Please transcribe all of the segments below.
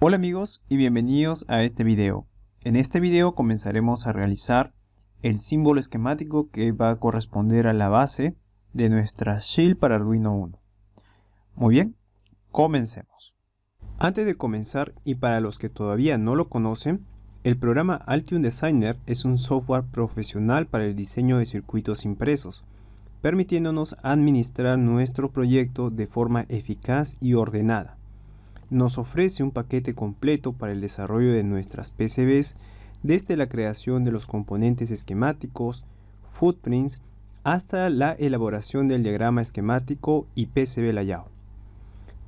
Hola amigos y bienvenidos a este video. En este video comenzaremos a realizar el símbolo esquemático que va a corresponder a la base de nuestra Shield para Arduino 1. Muy bien, comencemos. Antes de comenzar y para los que todavía no lo conocen, el programa Altium Designer es un software profesional para el diseño de circuitos impresos, permitiéndonos administrar nuestro proyecto de forma eficaz y ordenada nos ofrece un paquete completo para el desarrollo de nuestras PCBs, desde la creación de los componentes esquemáticos, footprints, hasta la elaboración del diagrama esquemático y PCB layout.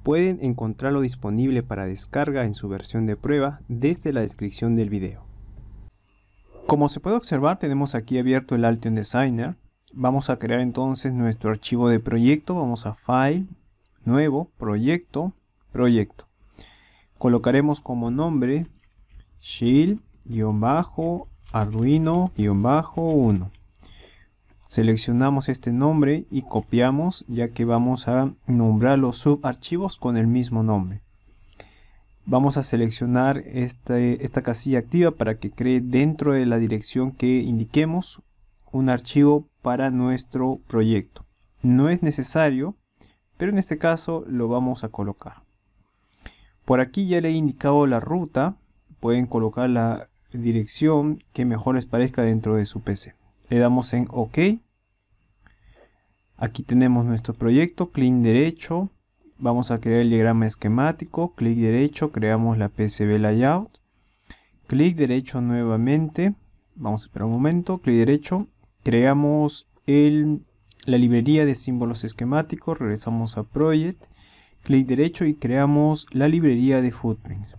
Pueden encontrarlo disponible para descarga en su versión de prueba desde la descripción del video. Como se puede observar tenemos aquí abierto el Altium Designer. Vamos a crear entonces nuestro archivo de proyecto, vamos a File, Nuevo, Proyecto, Proyecto colocaremos como nombre shield-arduino-1 seleccionamos este nombre y copiamos ya que vamos a nombrar los subarchivos con el mismo nombre vamos a seleccionar este, esta casilla activa para que cree dentro de la dirección que indiquemos un archivo para nuestro proyecto no es necesario pero en este caso lo vamos a colocar por aquí ya le he indicado la ruta, pueden colocar la dirección que mejor les parezca dentro de su PC. Le damos en OK. Aquí tenemos nuestro proyecto, clic derecho, vamos a crear el diagrama esquemático, clic derecho, creamos la PCB layout, clic derecho nuevamente, vamos a esperar un momento, clic derecho, creamos la librería de símbolos esquemáticos, regresamos a Project, clic derecho y creamos la librería de footprints.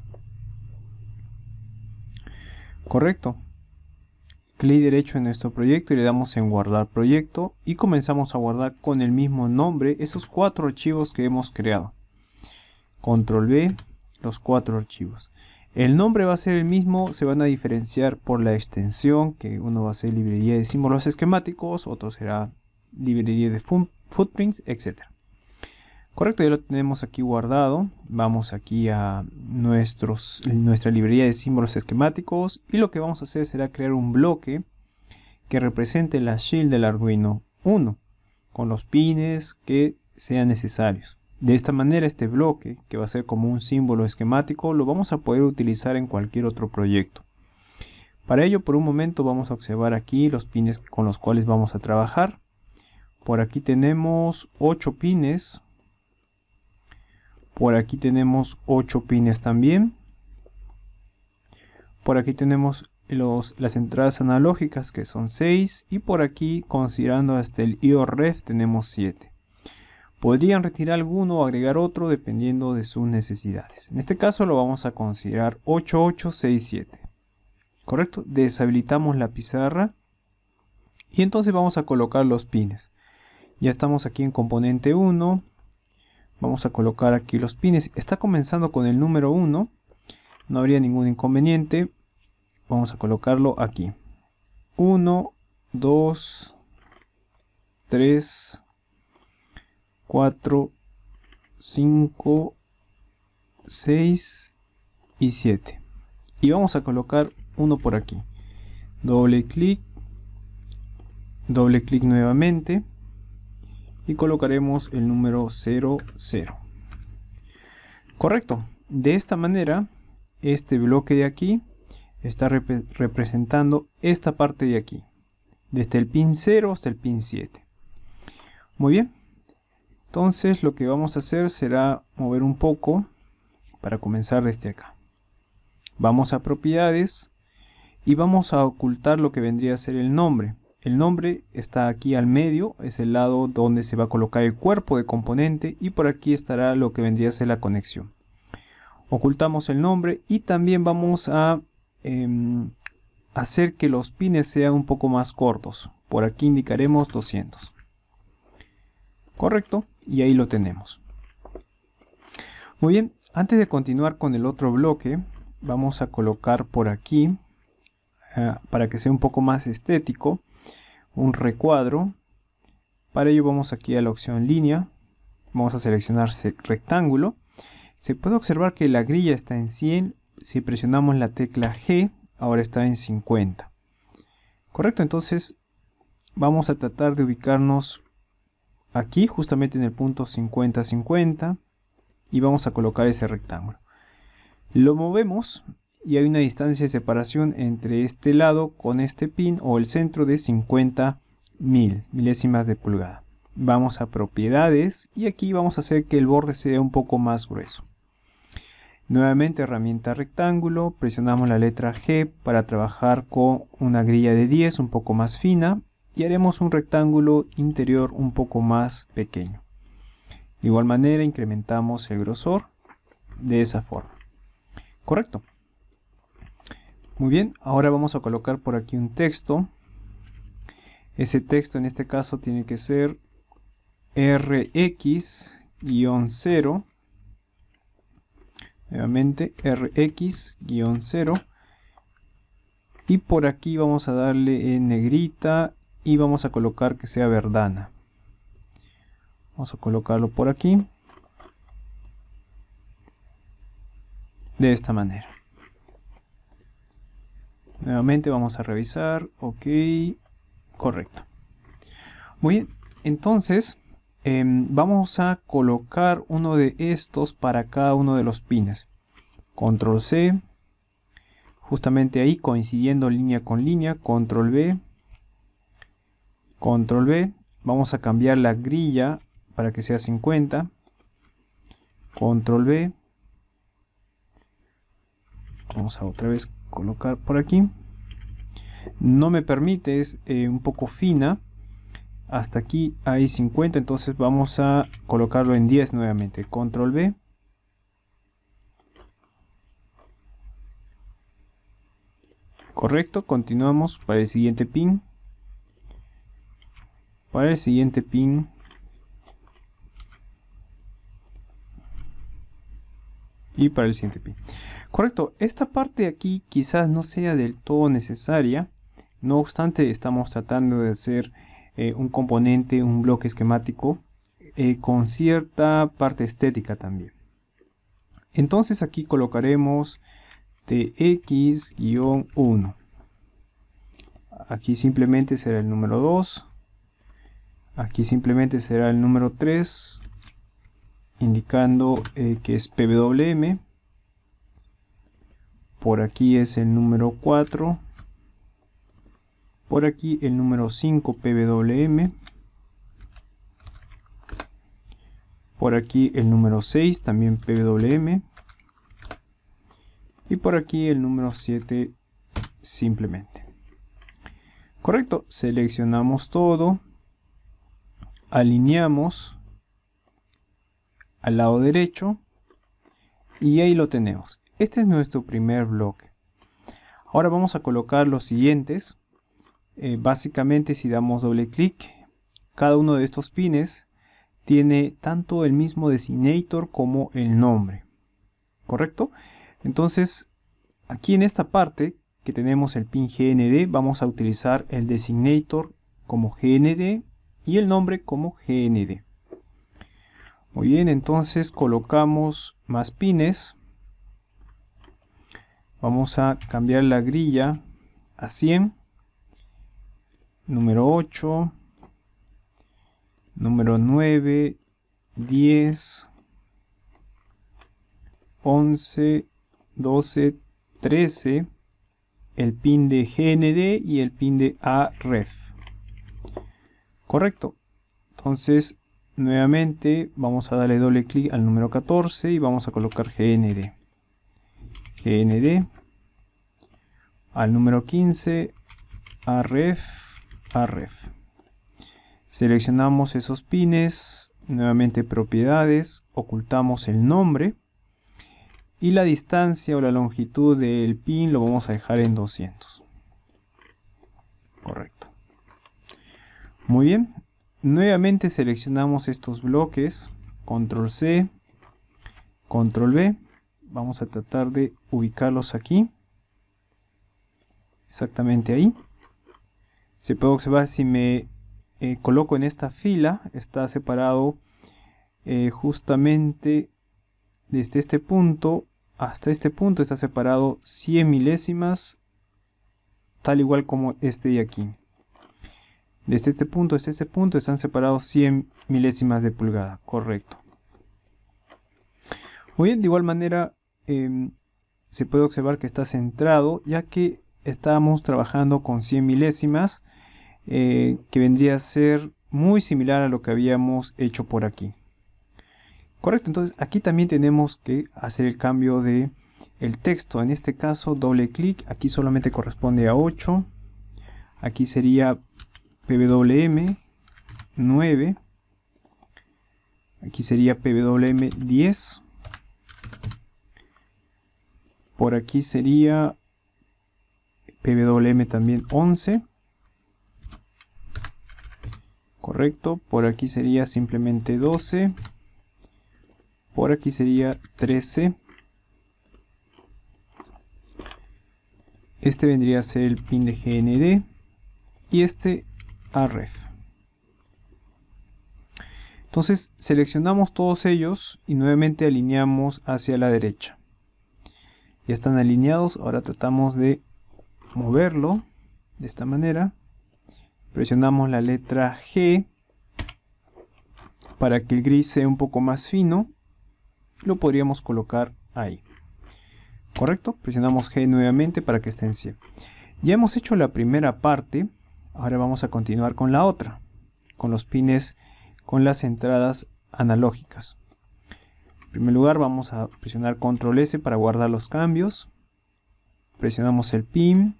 Correcto. Clic derecho en nuestro proyecto y le damos en guardar proyecto y comenzamos a guardar con el mismo nombre esos cuatro archivos que hemos creado. Control B, los cuatro archivos. El nombre va a ser el mismo, se van a diferenciar por la extensión, que uno va a ser librería de símbolos esquemáticos, otro será librería de footprints, etc. Correcto, ya lo tenemos aquí guardado. Vamos aquí a nuestros, nuestra librería de símbolos esquemáticos y lo que vamos a hacer será crear un bloque que represente la shield del Arduino 1 con los pines que sean necesarios. De esta manera este bloque, que va a ser como un símbolo esquemático, lo vamos a poder utilizar en cualquier otro proyecto. Para ello por un momento vamos a observar aquí los pines con los cuales vamos a trabajar. Por aquí tenemos 8 pines por aquí tenemos 8 pines también. Por aquí tenemos los, las entradas analógicas que son 6 y por aquí considerando hasta el IOREF tenemos 7. Podrían retirar alguno o agregar otro dependiendo de sus necesidades. En este caso lo vamos a considerar 8867. ¿Correcto? Deshabilitamos la pizarra y entonces vamos a colocar los pines. Ya estamos aquí en componente 1, vamos a colocar aquí los pines está comenzando con el número 1 no habría ningún inconveniente vamos a colocarlo aquí 1 2 3 4 5 6 y 7 y vamos a colocar uno por aquí doble clic doble clic nuevamente y colocaremos el número 00. Correcto. De esta manera, este bloque de aquí está representando esta parte de aquí. Desde el pin 0 hasta el pin 7. Muy bien. Entonces lo que vamos a hacer será mover un poco para comenzar desde acá. Vamos a propiedades y vamos a ocultar lo que vendría a ser el nombre. El nombre está aquí al medio, es el lado donde se va a colocar el cuerpo de componente y por aquí estará lo que vendría a ser la conexión. Ocultamos el nombre y también vamos a em, hacer que los pines sean un poco más cortos. Por aquí indicaremos 200. Correcto, y ahí lo tenemos. Muy bien, antes de continuar con el otro bloque, vamos a colocar por aquí, ah, para que sea un poco más estético, un recuadro. Para ello vamos aquí a la opción línea, vamos a seleccionar rectángulo. Se puede observar que la grilla está en 100, si presionamos la tecla G, ahora está en 50. Correcto, entonces vamos a tratar de ubicarnos aquí, justamente en el punto 50-50, y vamos a colocar ese rectángulo. Lo movemos y hay una distancia de separación entre este lado con este pin o el centro de 50 mil, milésimas de pulgada. Vamos a propiedades y aquí vamos a hacer que el borde sea un poco más grueso. Nuevamente herramienta rectángulo, presionamos la letra G para trabajar con una grilla de 10 un poco más fina y haremos un rectángulo interior un poco más pequeño. De igual manera incrementamos el grosor de esa forma. Correcto. Muy bien, ahora vamos a colocar por aquí un texto. Ese texto en este caso tiene que ser rx-0 nuevamente rx-0 y por aquí vamos a darle en negrita y vamos a colocar que sea verdana vamos a colocarlo por aquí de esta manera Nuevamente vamos a revisar. Ok. Correcto. Muy bien. Entonces, em, vamos a colocar uno de estos para cada uno de los pines. Control C. Justamente ahí, coincidiendo línea con línea. Control B. Control B. Vamos a cambiar la grilla para que sea 50. Control B. Vamos a otra vez colocar por aquí no me permite es eh, un poco fina hasta aquí hay 50 entonces vamos a colocarlo en 10 nuevamente control B correcto continuamos para el siguiente pin para el siguiente pin y para el siguiente pin Correcto, esta parte aquí quizás no sea del todo necesaria, no obstante estamos tratando de hacer eh, un componente, un bloque esquemático eh, con cierta parte estética también. Entonces aquí colocaremos tx-1. Aquí simplemente será el número 2. Aquí simplemente será el número 3, indicando eh, que es pwm por aquí es el número 4 por aquí el número 5 PWM por aquí el número 6 también PWM y por aquí el número 7 simplemente correcto seleccionamos todo alineamos al lado derecho y ahí lo tenemos este es nuestro primer bloque. Ahora vamos a colocar los siguientes. Eh, básicamente si damos doble clic, cada uno de estos pines tiene tanto el mismo designator como el nombre. ¿Correcto? Entonces, aquí en esta parte que tenemos el pin GND, vamos a utilizar el designator como GND y el nombre como GND. Muy bien, entonces colocamos más pines vamos a cambiar la grilla a 100 número 8 número 9 10 11 12 13 el pin de GND y el pin de AREF correcto entonces nuevamente vamos a darle doble clic al número 14 y vamos a colocar GND gnd al número 15 arref arref seleccionamos esos pines nuevamente propiedades ocultamos el nombre y la distancia o la longitud del pin lo vamos a dejar en 200 correcto muy bien nuevamente seleccionamos estos bloques control c control v vamos a tratar de ubicarlos aquí exactamente ahí se puede observar si me eh, coloco en esta fila está separado eh, justamente desde este punto hasta este punto está separado 100 milésimas tal igual como este de aquí desde este punto hasta este punto están separados 100 milésimas de pulgada correcto muy bien de igual manera Em, se puede observar que está centrado ya que estamos trabajando con 100 milésimas eh, que vendría a ser muy similar a lo que habíamos hecho por aquí correcto entonces aquí también tenemos que hacer el cambio de el texto en este caso doble clic aquí solamente corresponde a 8 aquí sería pwm 9 aquí sería pwm 10 por aquí sería PWM también 11. Correcto. Por aquí sería simplemente 12. Por aquí sería 13. Este vendría a ser el pin de GND. Y este a Entonces seleccionamos todos ellos y nuevamente alineamos hacia la derecha ya están alineados ahora tratamos de moverlo de esta manera presionamos la letra G para que el gris sea un poco más fino lo podríamos colocar ahí correcto presionamos G nuevamente para que esté en C ya hemos hecho la primera parte ahora vamos a continuar con la otra con los pines con las entradas analógicas en primer lugar vamos a presionar control S para guardar los cambios. Presionamos el pin.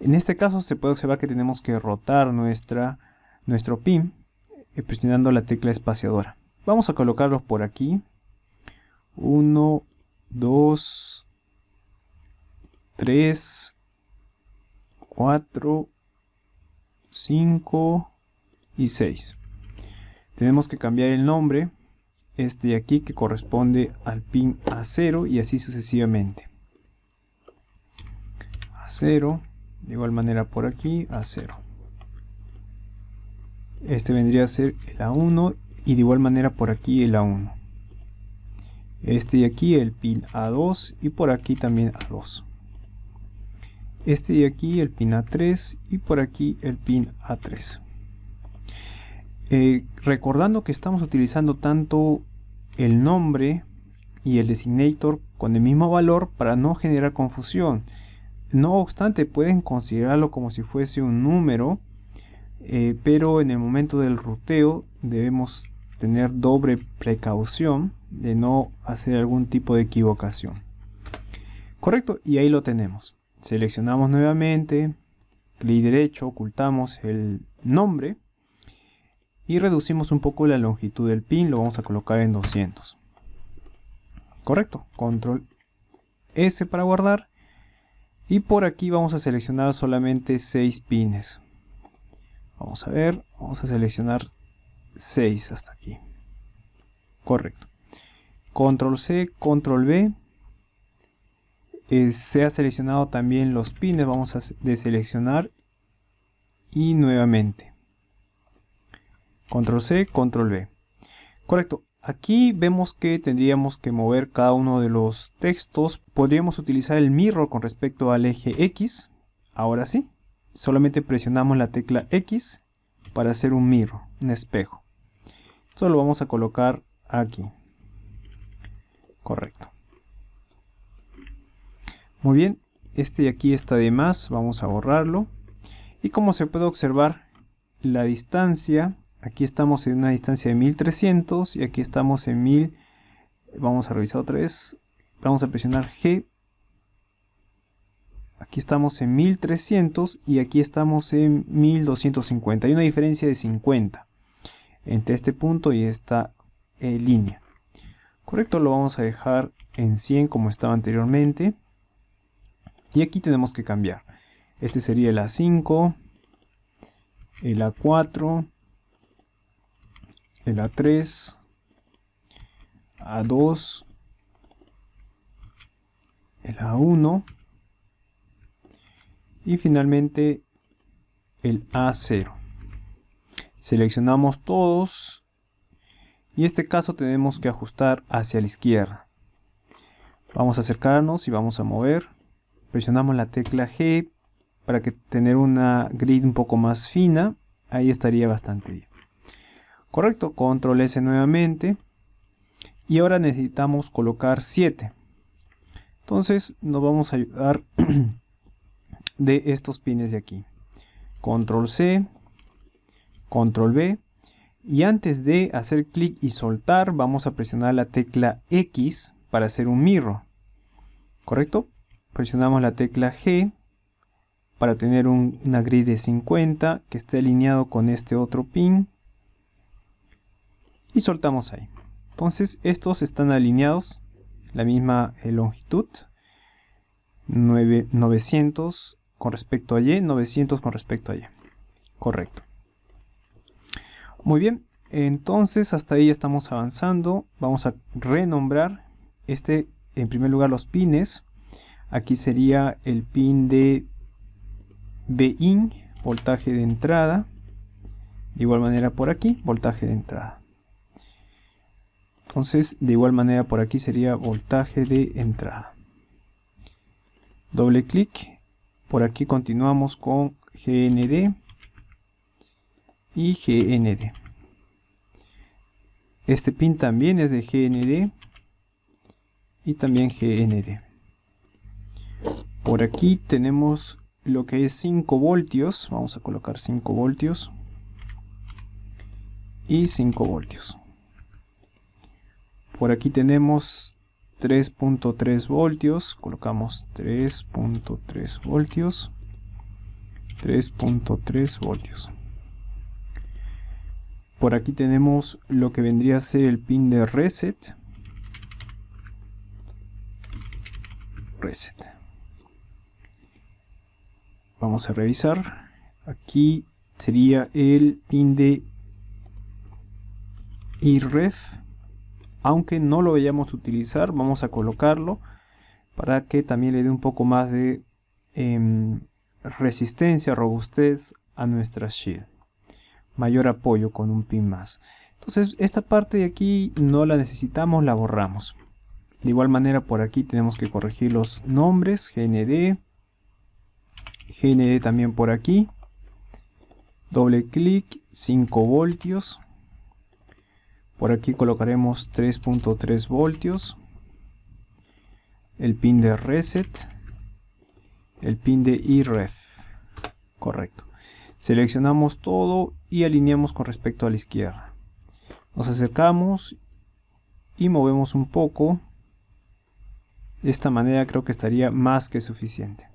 En este caso se puede observar que tenemos que rotar nuestra, nuestro pin eh, presionando la tecla espaciadora. Vamos a colocarlos por aquí. 1, 2, 3, 4, 5 y 6. Tenemos que cambiar el nombre este de aquí que corresponde al pin A0 y así sucesivamente A0 de igual manera por aquí A0 este vendría a ser el A1 y de igual manera por aquí el A1 este de aquí el pin A2 y por aquí también A2 este de aquí el pin A3 y por aquí el pin A3 eh, recordando que estamos utilizando tanto el nombre y el designator con el mismo valor para no generar confusión. No obstante, pueden considerarlo como si fuese un número, eh, pero en el momento del ruteo debemos tener doble precaución de no hacer algún tipo de equivocación. Correcto, y ahí lo tenemos. Seleccionamos nuevamente, clic derecho, ocultamos el nombre y reducimos un poco la longitud del pin, lo vamos a colocar en 200. Correcto, control S para guardar y por aquí vamos a seleccionar solamente 6 pines. Vamos a ver, vamos a seleccionar 6 hasta aquí. Correcto. Control C, Control B. Eh, se ha seleccionado también los pines, vamos a deseleccionar y nuevamente Control C, Control V. Correcto. Aquí vemos que tendríamos que mover cada uno de los textos. Podríamos utilizar el mirror con respecto al eje X. Ahora sí, solamente presionamos la tecla X para hacer un mirror, un espejo. Esto lo vamos a colocar aquí. Correcto. Muy bien, este de aquí está de más, vamos a borrarlo. Y como se puede observar, la distancia Aquí estamos en una distancia de 1300 y aquí estamos en 1000. Vamos a revisar otra vez. Vamos a presionar G. Aquí estamos en 1300 y aquí estamos en 1250. Hay una diferencia de 50 entre este punto y esta eh, línea. Correcto, lo vamos a dejar en 100 como estaba anteriormente. Y aquí tenemos que cambiar. Este sería el A5, el A4, el A3, A2, el A1 y finalmente el A0. Seleccionamos todos y en este caso tenemos que ajustar hacia la izquierda. Vamos a acercarnos y vamos a mover. Presionamos la tecla G para que tener una grid un poco más fina. Ahí estaría bastante bien. Correcto, control S nuevamente. Y ahora necesitamos colocar 7. Entonces nos vamos a ayudar de estos pines de aquí. Control C, Control B. Y antes de hacer clic y soltar, vamos a presionar la tecla X para hacer un mirro. ¿Correcto? Presionamos la tecla G para tener una grid de 50 que esté alineado con este otro pin y soltamos ahí. Entonces estos están alineados, la misma eh, longitud, 900 con respecto a Y, 900 con respecto a Y. Correcto. Muy bien, entonces hasta ahí estamos avanzando. Vamos a renombrar este, en primer lugar, los pines. Aquí sería el pin de Bin, voltaje de entrada. De igual manera por aquí, voltaje de entrada. Entonces, de igual manera por aquí sería voltaje de entrada. Doble clic. Por aquí continuamos con GND y GND. Este pin también es de GND y también GND. Por aquí tenemos lo que es 5 voltios. Vamos a colocar 5 voltios y 5 voltios. Por aquí tenemos 3.3 voltios, colocamos 3.3 voltios, 3.3 voltios. Por aquí tenemos lo que vendría a ser el pin de reset. Reset. Vamos a revisar. Aquí sería el pin de IREF aunque no lo vayamos a utilizar vamos a colocarlo para que también le dé un poco más de em, resistencia, robustez a nuestra shield mayor apoyo con un pin más entonces esta parte de aquí no la necesitamos, la borramos de igual manera por aquí tenemos que corregir los nombres GND GND también por aquí doble clic 5 voltios por aquí colocaremos 3.3 voltios el pin de reset el pin de iref correcto seleccionamos todo y alineamos con respecto a la izquierda nos acercamos y movemos un poco de esta manera creo que estaría más que suficiente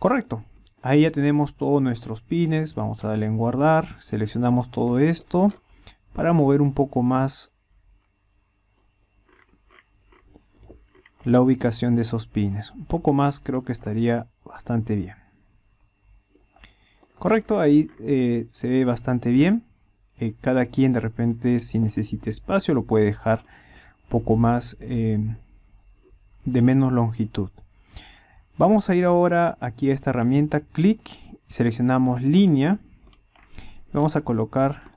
correcto ahí ya tenemos todos nuestros pines vamos a darle en guardar seleccionamos todo esto para mover un poco más la ubicación de esos pines. Un poco más creo que estaría bastante bien. Correcto, ahí eh, se ve bastante bien. Eh, cada quien de repente si necesita espacio lo puede dejar un poco más eh, de menos longitud. Vamos a ir ahora aquí a esta herramienta, clic, seleccionamos línea. Vamos a colocar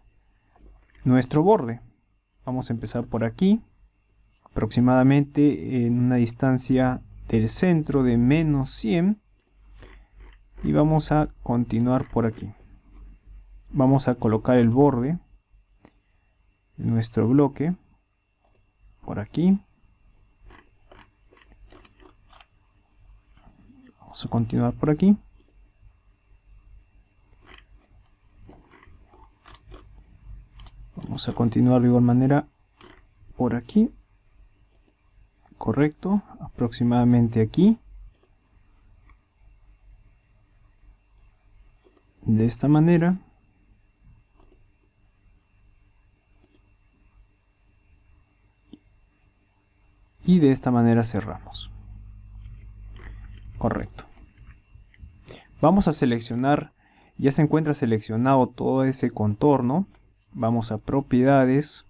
nuestro borde. Vamos a empezar por aquí, aproximadamente en una distancia del centro de menos 100 y vamos a continuar por aquí. Vamos a colocar el borde nuestro bloque por aquí. Vamos a continuar por aquí. vamos a continuar de igual manera por aquí correcto aproximadamente aquí de esta manera y de esta manera cerramos correcto vamos a seleccionar ya se encuentra seleccionado todo ese contorno vamos a propiedades,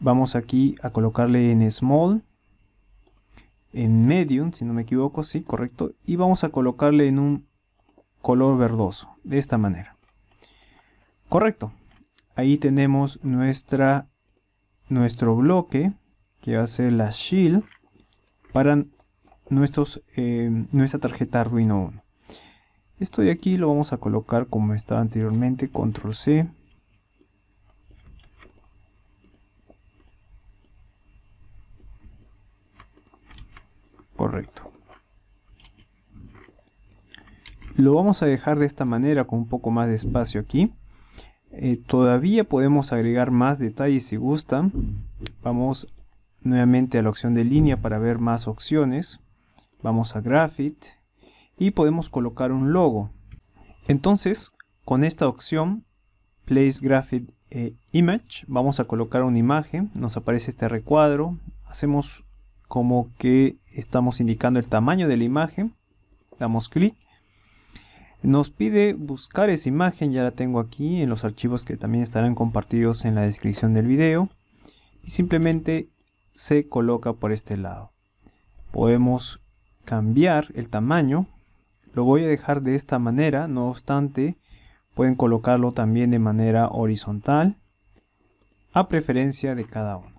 vamos aquí a colocarle en small, en medium, si no me equivoco, sí, correcto, y vamos a colocarle en un color verdoso, de esta manera. Correcto, ahí tenemos nuestra, nuestro bloque, que va a ser la shield, para nuestros, eh, nuestra tarjeta Arduino 1. Esto de aquí lo vamos a colocar como estaba anteriormente, control C, Lo vamos a dejar de esta manera con un poco más de espacio aquí. Eh, todavía podemos agregar más detalles si gustan. Vamos nuevamente a la opción de línea para ver más opciones. Vamos a Graphite y podemos colocar un logo. Entonces, con esta opción, Place Graphic eh, Image, vamos a colocar una imagen. Nos aparece este recuadro. Hacemos como que estamos indicando el tamaño de la imagen damos clic nos pide buscar esa imagen ya la tengo aquí en los archivos que también estarán compartidos en la descripción del video y simplemente se coloca por este lado podemos cambiar el tamaño lo voy a dejar de esta manera no obstante pueden colocarlo también de manera horizontal a preferencia de cada uno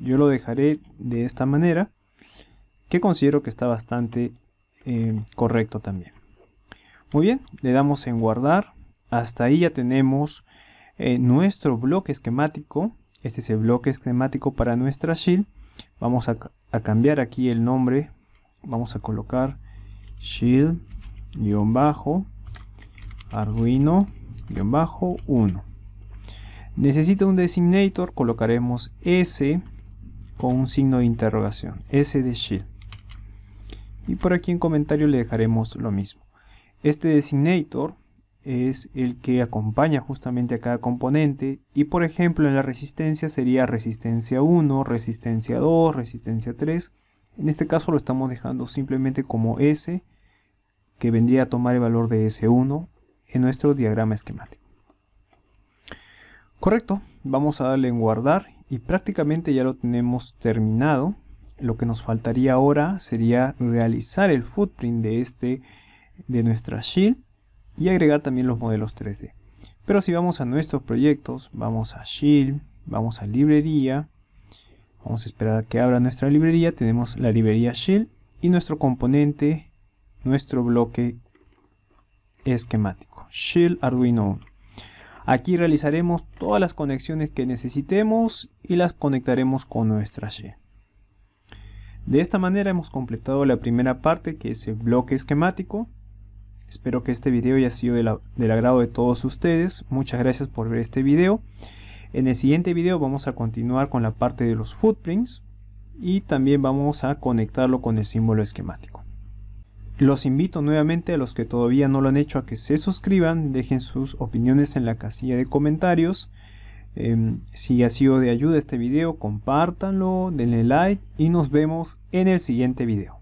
yo lo dejaré de esta manera que considero que está bastante eh, correcto también muy bien le damos en guardar hasta ahí ya tenemos eh, nuestro bloque esquemático este es el bloque esquemático para nuestra shield vamos a, cambiar aquí el nombre vamos a colocar shield bajo arduino bajo 1 necesito un designator colocaremos s con un signo de interrogación, S de Shield. Y por aquí en comentario le dejaremos lo mismo. Este designator es el que acompaña justamente a cada componente y por ejemplo en la resistencia sería resistencia 1, resistencia 2, resistencia 3. En este caso lo estamos dejando simplemente como S que vendría a tomar el valor de S1 en nuestro diagrama esquemático. Correcto, vamos a darle en guardar y prácticamente ya lo tenemos terminado. Lo que nos faltaría ahora sería realizar el footprint de, este, de nuestra shield y agregar también los modelos 3D. Pero si vamos a nuestros proyectos, vamos a shield, vamos a librería, vamos a esperar a que abra nuestra librería, tenemos la librería shield y nuestro componente, nuestro bloque esquemático, shield arduino 1. Aquí realizaremos todas las conexiones que necesitemos y las conectaremos con nuestra Y. De esta manera hemos completado la primera parte que es el bloque esquemático. Espero que este video haya sido del agrado de todos ustedes. Muchas gracias por ver este video. En el siguiente video vamos a continuar con la parte de los footprints y también vamos a conectarlo con el símbolo esquemático. Los invito nuevamente a los que todavía no lo han hecho a que se suscriban, dejen sus opiniones en la casilla de comentarios. Em, si ha sido de ayuda este video, compártanlo, denle like y nos vemos en el siguiente video.